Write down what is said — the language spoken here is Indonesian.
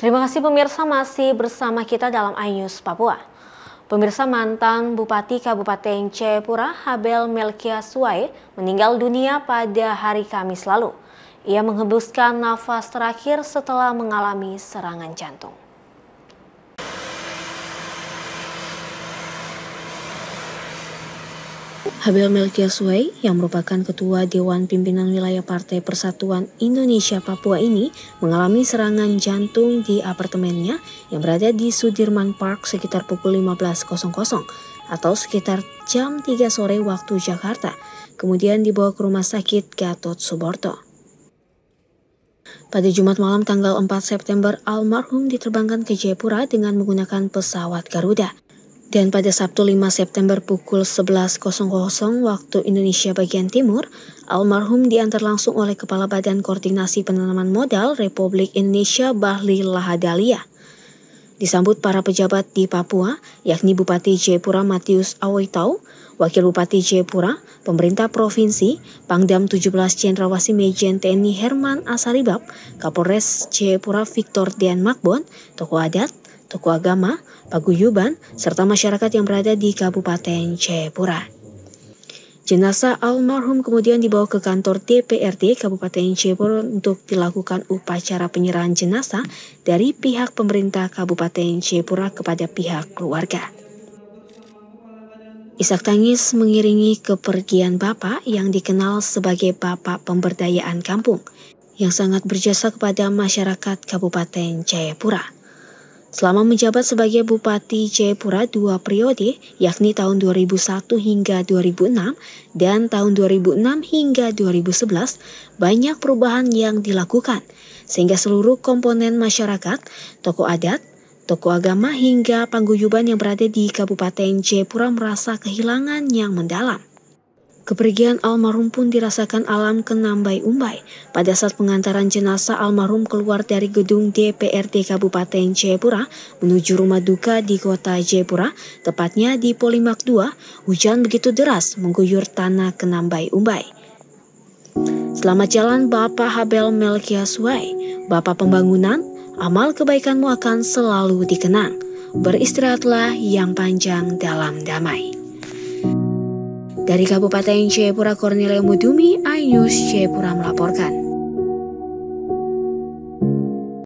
Terima kasih pemirsa masih bersama kita dalam iNews Papua. Pemirsa mantan Bupati Kabupaten Cepura Habel Melkia Suai meninggal dunia pada hari Kamis lalu. Ia menghembuskan nafas terakhir setelah mengalami serangan jantung. Habel Wei, yang merupakan ketua Dewan Pimpinan Wilayah Partai Persatuan Indonesia Papua ini mengalami serangan jantung di apartemennya yang berada di Sudirman Park sekitar pukul 15.00 atau sekitar jam 3 sore waktu Jakarta, kemudian dibawa ke rumah sakit Gatot Suborto. Pada Jumat malam tanggal 4 September, almarhum diterbangkan ke Jayapura dengan menggunakan pesawat Garuda. Dan pada Sabtu 5 September pukul 11.00 waktu Indonesia bagian Timur, almarhum diantar langsung oleh Kepala Badan Koordinasi Penanaman Modal Republik Indonesia Bahli Lahadalia. Disambut para pejabat di Papua, yakni Bupati Jayapura Matius Awaitau, Wakil Bupati Jayapura, Pemerintah Provinsi, Pangdam 17 Cendrawasih Mejen TNI Herman Asaribab, Kapolres Jayapura Victor Dian Makbon, tokoh adat, Toko agama, paguyuban, serta masyarakat yang berada di Kabupaten Jayapura. Jenazah almarhum kemudian dibawa ke kantor DPRD Kabupaten Jayapura untuk dilakukan upacara penyerahan jenazah dari pihak pemerintah Kabupaten Jayapura kepada pihak keluarga. Isak tangis mengiringi kepergian Bapak yang dikenal sebagai Bapak Pemberdayaan Kampung yang sangat berjasa kepada masyarakat Kabupaten Jayapura. Selama menjabat sebagai Bupati Jayapura dua periode, yakni tahun 2001 hingga 2006 dan tahun 2006 hingga 2011, banyak perubahan yang dilakukan, sehingga seluruh komponen masyarakat, tokoh adat, tokoh agama hingga pangguyuban yang berada di Kabupaten Jayapura merasa kehilangan yang mendalam. Kepergian almarhum pun dirasakan alam kenambai umbai pada saat pengantaran jenazah almarhum keluar dari gedung DPRD Kabupaten Jayapura menuju rumah duka di kota Jayapura, tepatnya di Polimak 2, hujan begitu deras mengguyur tanah kenambai umbai. Selamat jalan Bapak Habel Melkiaswai, Bapak pembangunan, amal kebaikanmu akan selalu dikenang. Beristirahatlah yang panjang dalam damai. Dari Kabupaten Jayapura Cornelio Mudumi, iNews Jayapura melaporkan.